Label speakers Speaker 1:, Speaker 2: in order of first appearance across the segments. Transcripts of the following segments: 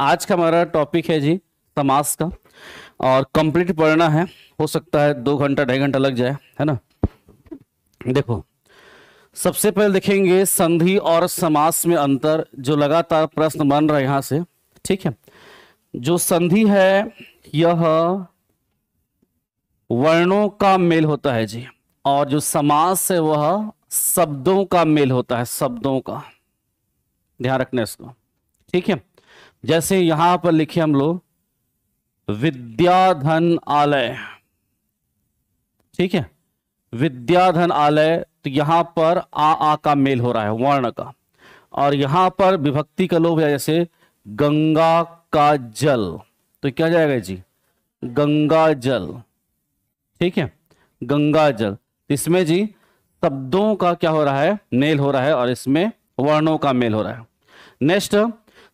Speaker 1: आज का हमारा टॉपिक है जी समास का और कंप्लीट पढ़ना है हो सकता है दो घंटा ढाई घंटा लग जाए है ना देखो सबसे पहले देखेंगे संधि और समास में अंतर जो लगातार प्रश्न बन रहा है यहां से ठीक है जो संधि है यह वर्णों का मेल होता है जी और जो समास है वह शब्दों का मेल होता है शब्दों का ध्यान रखना इसको ठीक है जैसे यहां पर लिखे हम लोग विद्याधन आलय ठीक है विद्याधन आलय तो यहां पर आ आ का मेल हो रहा है वर्ण का और यहां पर विभक्ति का लोभ है जैसे गंगा का जल तो क्या जाएगा जी गंगा जल ठीक है गंगा जल इसमें जी शब्दों का क्या हो रहा है मेल हो रहा है और इसमें वर्णों का मेल हो रहा है नेक्स्ट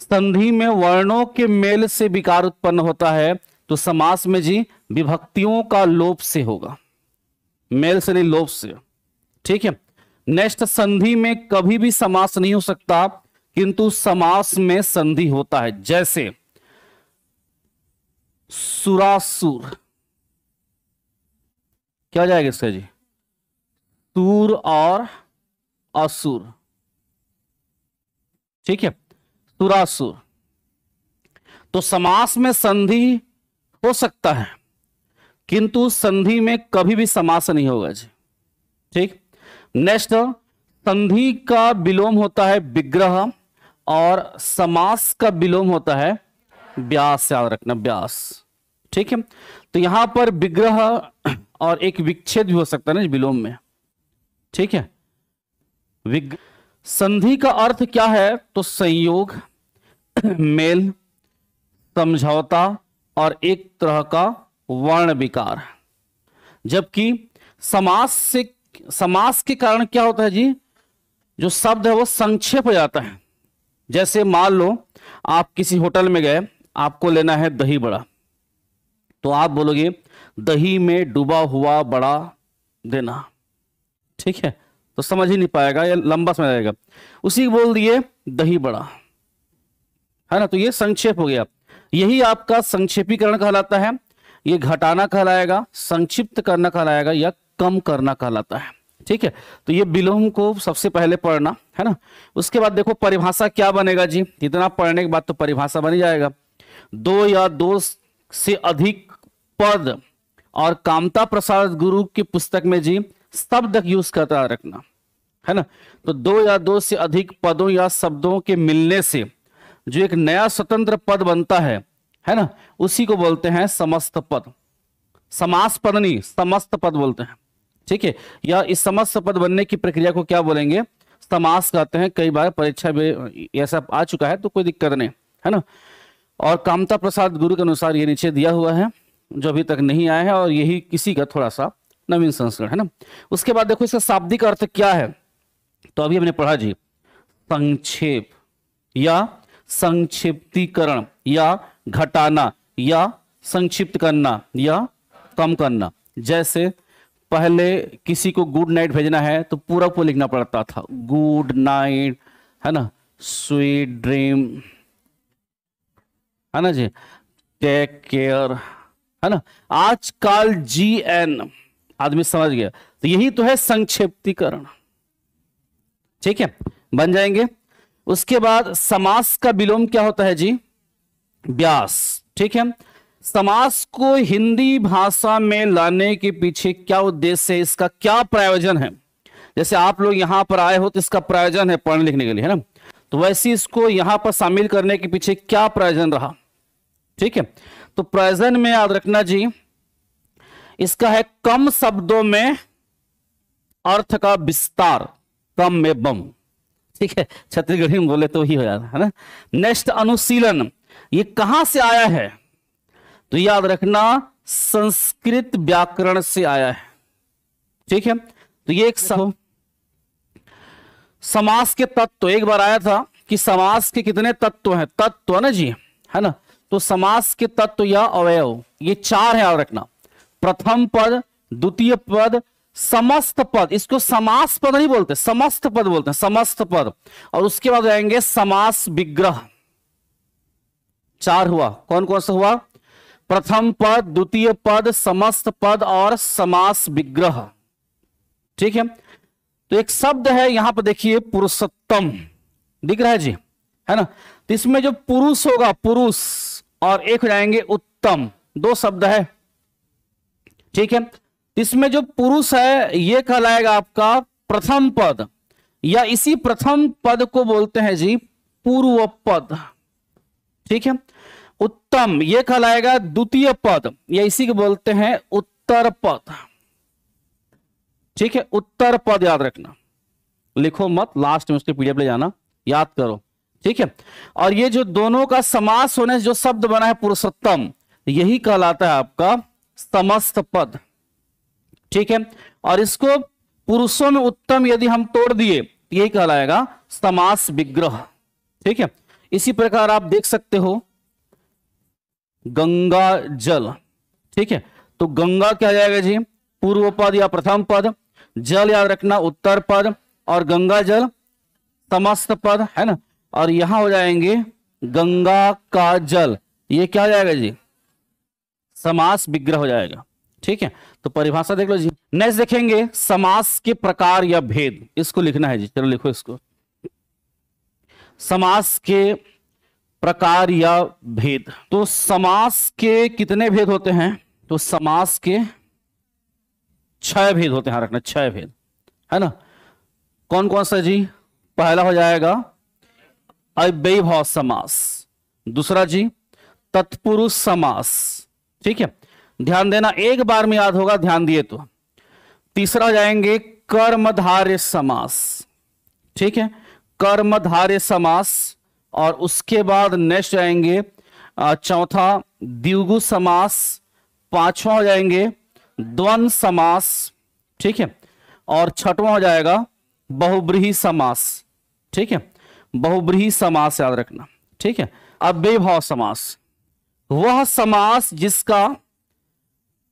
Speaker 1: संधि में वर्णों के मेल से विकार उत्पन्न होता है तो समास में जी विभक्तियों का लोप से होगा मेल से नहीं लोप से ठीक है नेक्स्ट संधि में कभी भी समास नहीं हो सकता किंतु समास में संधि होता है जैसे सुरासुर क्या हो जाएगा इसका जी सूर और असुर ठीक है तुरासु तो समास में संधि हो सकता है किंतु संधि में कभी भी समास नहीं होगा जी ठीक नेक्स्ट संधि का विलोम होता है विग्रह और समास का विलोम होता है व्यास याद रखना व्यास ठीक है तो यहां पर विग्रह और एक विच्छेद भी हो सकता है ना विलोम में ठीक है संधि का अर्थ क्या है तो संयोग मेल समझौता और एक तरह का वर्ण विकार जबकि समास से समास के कारण क्या होता है जी जो शब्द है वो संक्षेप हो जाता है जैसे मान लो आप किसी होटल में गए आपको लेना है दही बड़ा तो आप बोलोगे दही में डूबा हुआ बड़ा देना ठीक है तो समझ ही नहीं पाएगा या लंबा समझ आएगा उसी बोल दिए दही बड़ा है ना तो ये संक्षेप हो गया यही आपका संक्षेपीकरण कहलाता है ये घटाना कहलाएगा संक्षिप्त करना कहलाएगा या कम करना कहलाता है ठीक है तो ये विलोम को सबसे पहले पढ़ना है ना उसके बाद देखो परिभाषा क्या बनेगा जी इतना पढ़ने के बाद तो परिभाषा बन जाएगा दो या दो से अधिक पद और कामता प्रसाद गुरु की पुस्तक में जी शब्द यूज करता रखना है ना तो दो या दो से अधिक पदों या शब्दों के मिलने से जो एक नया स्वतंत्र पद बनता है है ना उसी को बोलते हैं समस्त पद समास पद नहीं समस्त पद बोलते हैं ठीक है या इस समस्त पद बनने की प्रक्रिया को क्या बोलेंगे समास कहते हैं कई बार परीक्षा में ऐसा आ चुका है तो कोई दिक्कत नहीं है ना और कामता प्रसाद गुरु के अनुसार ये नीचे दिया हुआ है जो अभी तक नहीं आया है और यही किसी का थोड़ा सा नवीन संस्करण है ना उसके बाद देखो इसका शाब्दिक अर्थ क्या है तो अभी हमने पढ़ा जी संक्षेप या संक्षिप्तीकरण या घटाना या संक्षिप्त करना या कम करना जैसे पहले किसी को गुड नाइट भेजना है तो पूरा को लिखना पड़ता था गुड नाइट है ना स्वीट ड्रीम है ना जी टेक केयर है ना आजकल जी एन आदमी समझ गया तो यही तो है संक्षिप्तीकरण ठीक है बन जाएंगे उसके बाद समास का विलोम क्या होता है जी व्यास ठीक है समास को हिंदी भाषा में लाने के पीछे क्या उद्देश्य है इसका क्या प्रयोजन है जैसे आप लोग यहां पर आए हो तो इसका प्रयोजन है पढ़ने लिखने के लिए है ना तो वैसे इसको यहां पर शामिल करने के पीछे क्या प्रयोजन रहा ठीक है तो प्रयोजन में याद रखना जी इसका है कम शब्दों में अर्थ का विस्तार कम में बम ठीक है छत्तीसगढ़ी में बोले तो ही हो जाता है ना नेक्स्ट अनुशीलन ये कहां से आया है तो याद रखना संस्कृत व्याकरण से आया है ठीक है तो ये एक समास के तत्व एक बार आया था कि समास के कितने तत्व हैं तत्व है ना जी है ना तो समास के तत्व या अवयव ये चार है याद रखना प्रथम पद द्वितीय पद समस्त पद इसको समास पद नहीं बोलते समस्त पद बोलते हैं समस्त पद और उसके बाद आएंगे समास विग्रह चार हुआ कौन कौन सा हुआ प्रथम पद द्वितीय पद समस्त पद और समास विग्रह ठीक है तो एक शब्द है यहां पर देखिए पुरुषोत्तम दिख रहा है जी है ना तो इसमें जो पुरुष होगा पुरुष और एक हो जाएंगे उत्तम दो शब्द है ठीक है इसमें जो पुरुष है ये कहलाएगा आपका प्रथम पद या इसी प्रथम पद को बोलते हैं जी पूर्व पद ठीक है उत्तम ये कहलाएगा द्वितीय पद या इसी को बोलते हैं उत्तर पद ठीक है उत्तर पद याद रखना लिखो मत लास्ट में उसके पीडीएफ ले जाना याद करो ठीक है और ये जो दोनों का समास होने से जो शब्द बना है पुरुषोत्तम यही कहलाता है आपका समस्त पद ठीक है और इसको पुरुषों में उत्तम यदि हम तोड़ दिए ये कहलाएगा समास विग्रह ठीक है इसी प्रकार आप देख सकते हो गंगा जल ठीक है तो गंगा क्या जाएगा जी पूर्व पद या प्रथम पद जल याद रखना उत्तर पद और गंगा जल समस्त पद है ना और यहां हो जाएंगे गंगा का जल ये क्या हो जाएगा जी समास विग्रह हो जाएगा ठीक है तो परिभाषा देख लो जी नेक्स्ट देखेंगे समास के प्रकार या भेद इसको लिखना है जी चलो लिखो इसको समास के प्रकार या भेद तो समास के कितने भेद होते हैं तो समास के छह भेद होते हैं रखना छह भेद है ना कौन कौन सा जी पहला हो जाएगा अव्यभाव समास दूसरा जी तत्पुरुष समास ठीक है ध्यान देना एक बार में याद होगा ध्यान दिए तो तीसरा जाएंगे कर्मधार्य समास ठीक है कर्मधार्य समास और उसके बाद नेक्स्ट जाएंगे चौथा द्विगु समास पांचवा हो जाएंगे द्वंद समास ठीक है और छठवा हो जाएगा बहुब्रीही समास ठीक है बहुब्रीही समास याद रखना ठीक है बेभाव समास वह समास जिसका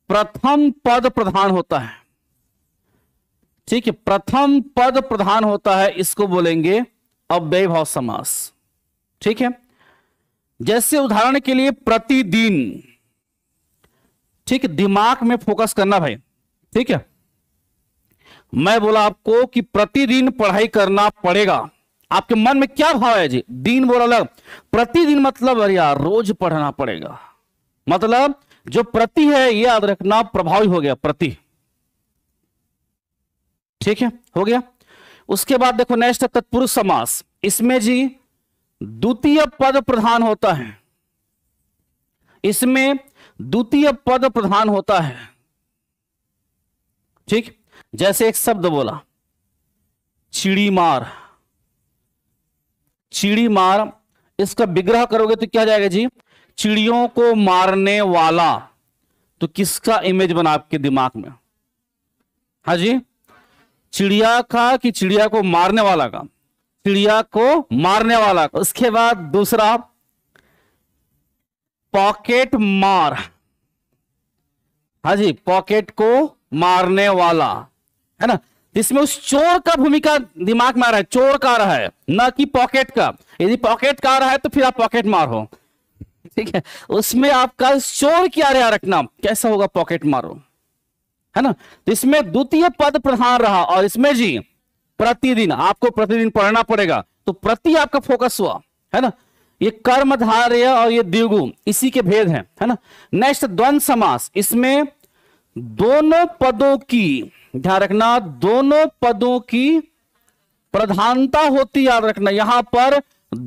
Speaker 1: प्रथम पद प्रधान होता है ठीक है प्रथम पद प्रधान होता है इसको बोलेंगे अव्यय भाव समास ठीक है जैसे उदाहरण के लिए प्रतिदिन ठीक दिमाग में फोकस करना भाई ठीक है मैं बोला आपको कि प्रतिदिन पढ़ाई करना पड़ेगा आपके मन में क्या भाव है जी दिन बोला अलग प्रतिदिन मतलब अरे यार रोज पढ़ना पड़ेगा मतलब जो प्रति है ये याद रखना प्रभावी हो गया प्रति ठीक है हो गया उसके बाद देखो नेक्स्ट है तत्पुरुष समास इसमें जी द्वितीय पद प्रधान होता है इसमें द्वितीय पद प्रधान होता है ठीक जैसे एक शब्द बोला चिड़ी मार चिड़ी मार इसका विग्रह करोगे तो क्या जाएगा जी चिड़ियों को मारने वाला तो किसका इमेज बना आपके दिमाग में हा जी चिड़िया का कि चिड़िया को मारने वाला का चिड़िया को मारने वाला का उसके बाद दूसरा पॉकेट मार हा जी पॉकेट को मारने वाला है ना इसमें उस चोर का भूमिका दिमाग में आ रहा है चोर का आ रहा है ना कि पॉकेट का यदि पॉकेट का आ रहा है तो फिर आप पॉकेट मार हो ठीक है उसमें आपका शोर क्या रहा रखना कैसा होगा पॉकेट मारो है ना तो इसमें द्वितीय पद प्रधान रहा और इसमें जी प्रतिदिन आपको प्रतिदिन पढ़ना पड़ेगा तो प्रति आपका फोकस हुआ है ना ये कर्मधारय और ये द्विगु इसी के भेद हैं है ना नेक्स्ट द्वंद समास इसमें दोनों पदों की ध्यान रखना दोनों पदों की प्रधानता होती याद रखना यहां पर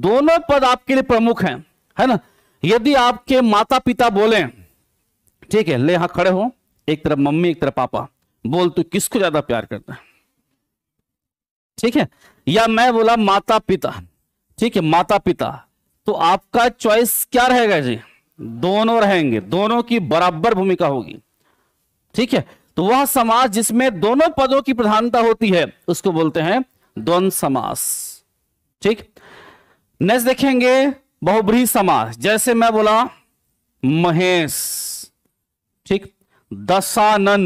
Speaker 1: दोनों पद आपके लिए प्रमुख हैं है ना यदि आपके माता पिता बोले ठीक है ले यहां खड़े हो एक तरफ मम्मी एक तरफ पापा बोल तू किसको ज्यादा प्यार करता है ठीक है या मैं बोला माता पिता ठीक है माता पिता तो आपका चॉइस क्या रहेगा जी दोनों रहेंगे दोनों की बराबर भूमिका होगी ठीक है तो वह समाज जिसमें दोनों पदों की प्रधानता होती है उसको बोलते हैं द्वंद समास ठीक नेक्स्ट देखेंगे बहुब्री समास जैसे मैं बोला महेश ठीक दशानन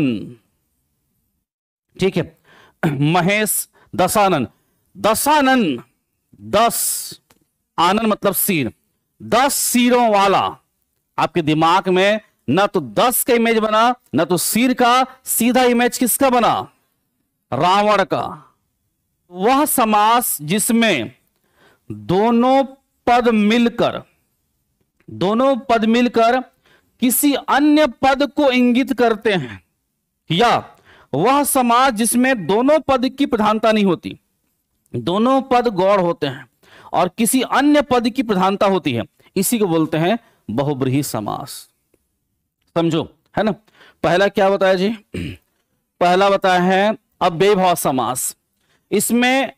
Speaker 1: ठीक है महेश दशानन दशानन दस आनंद मतलब सिर दस सिरों वाला आपके दिमाग में ना तो दस का इमेज बना ना तो सिर का सीधा इमेज किसका बना रावण का वह समास जिसमें दोनों पद मिलकर दोनों पद मिलकर किसी अन्य पद को इंगित करते हैं या वह समाज जिसमें दोनों पद की प्रधानता नहीं होती दोनों पद गौड़ होते हैं और किसी अन्य पद की प्रधानता होती है इसी को बोलते हैं बहुब्रीही समास समझो है ना पहला क्या बताया जी पहला बताया है अव्यभाव समास इसमें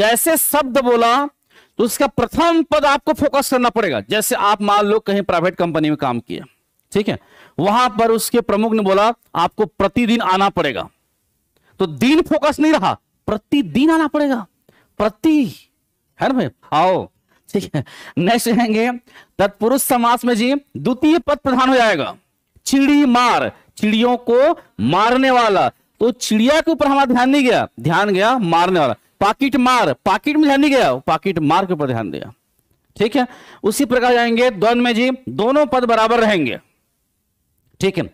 Speaker 1: जैसे शब्द बोला तो उसका प्रथम पद आपको फोकस करना पड़ेगा जैसे आप मान लो कहीं प्राइवेट कंपनी में काम किया ठीक है वहां पर उसके प्रमुख ने बोला आपको प्रतिदिन आना पड़ेगा तो दिन फोकस नहीं रहा प्रतिदिन आना पड़ेगा प्रति है ना भाई आओ ठीक है नेक्स्ट रहेंगे तत्पुरुष समास में जी द्वितीय पद प्रधान हो जाएगा चिड़ी मार चिड़ियों को मारने वाला तो चिड़िया के ऊपर हमारा ध्यान नहीं गया ध्यान गया मारने वाला पाकिट मार पाकिट में ध्यान नहीं गया पाकिट मार के ऊपर ध्यान दिया ठीक है उसी प्रकार जाएंगे द्वंद में जी दोनों पद बराबर रहेंगे ठीक है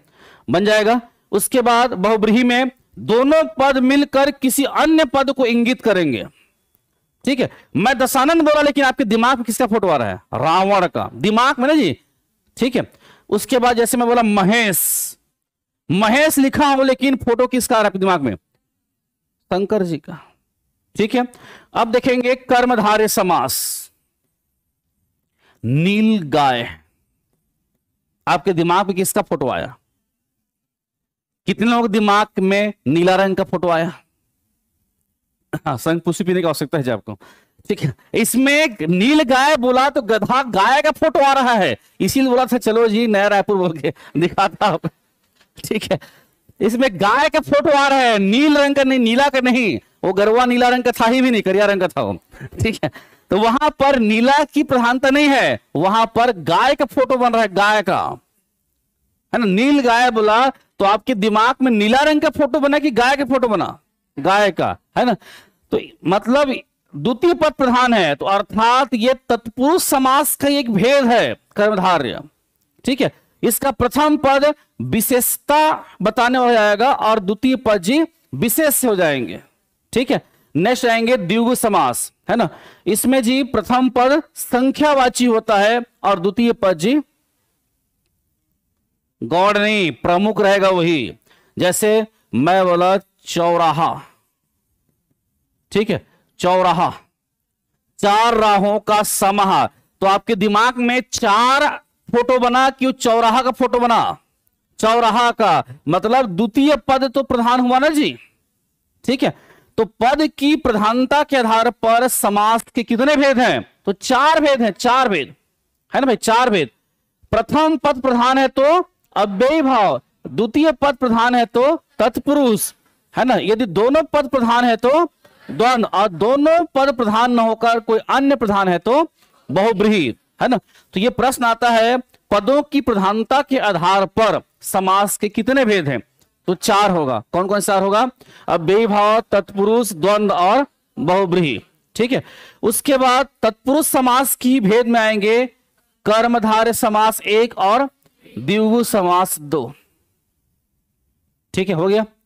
Speaker 1: बन जाएगा उसके बाद बहुब्रीही में दोनों पद मिलकर किसी अन्य पद को इंगित करेंगे ठीक है मैं दशानंद बोला लेकिन आपके दिमाग में किसका फोटो आ रहा है रावण का दिमाग में ना जी ठीक है उसके बाद जैसे मैं बोला महेश महेश लिखा हो लेकिन फोटो किसका आ रहा है आपके दिमाग में शंकर जी का ठीक है अब देखेंगे कर्मधारय समास नील गाय आपके दिमाग में किसका फोटो आया कितने लोग दिमाग में नीला रंग का फोटो आया हाँ, संघ पुष्टि पीने की आवश्यकता है आपको ठीक है इसमें नील गाय बोला तो गधा गाय का फोटो आ रहा है इसीलिए बोला था चलो जी नया रायपुर बोल के दिखाता आप ठीक है इसमें गाय का फोटो आ रहा है नील रंग का नहीं नीला का नहीं वो गरवा नीला रंग का था ही भी नहीं करिया रंग का था वो ठीक है तो वहां पर नीला की प्रधानता नहीं है वहां पर गाय का फोटो बन रहा है गाय का है ना नील गाय बोला तो आपके दिमाग में नीला रंग का फोटो बना कि गाय का फोटो बना गाय का है ना तो मतलब द्वितीय पद प्रधान है तो अर्थात ये तत्पुरुष समास का एक भेद है कर्मधार्य ठीक है इसका प्रथम पद विशेषता बताने हो जाएगा और द्वितीय पद जी विशेष हो जाएंगे ठीक है नेक्स्ट आएंगे द्विगु समास है ना इसमें जी प्रथम पद संख्यावाची होता है और द्वितीय पद जी गौड़ नहीं प्रमुख रहेगा वही जैसे मैं बोला चौराहा ठीक है चौराहा चार राहों का समाहा तो आपके दिमाग में चार फोटो बना क्यों चौराहा का फोटो बना चौराहा का मतलब द्वितीय पद तो प्रधान हुआ ना जी ठीक है तो पद की प्रधानता के आधार पर समास के कितने भेद हैं तो चार भेद हैं चार भेद है ना भाई चार भेद प्रथम पद प्रधान है तो अव्यय भाव द्वितीय पद प्रधान है तो तत्पुरुष है ना यदि दोनों पद प्रधान है तो द्वंद और दोनों पद प्रधान न होकर कोई अन्य प्रधान है तो बहुब्रीही है ना तो ये प्रश्न आता है पदों की प्रधानता के आधार पर समास के कितने भेद हैं तो चार होगा कौन कौन चार होगा अब बेभाव तत्पुरुष द्वंद और बहुब्रीही ठीक है उसके बाद तत्पुरुष समास की भेद में आएंगे कर्मधारय समास एक और दिवु समास दो ठीक है हो गया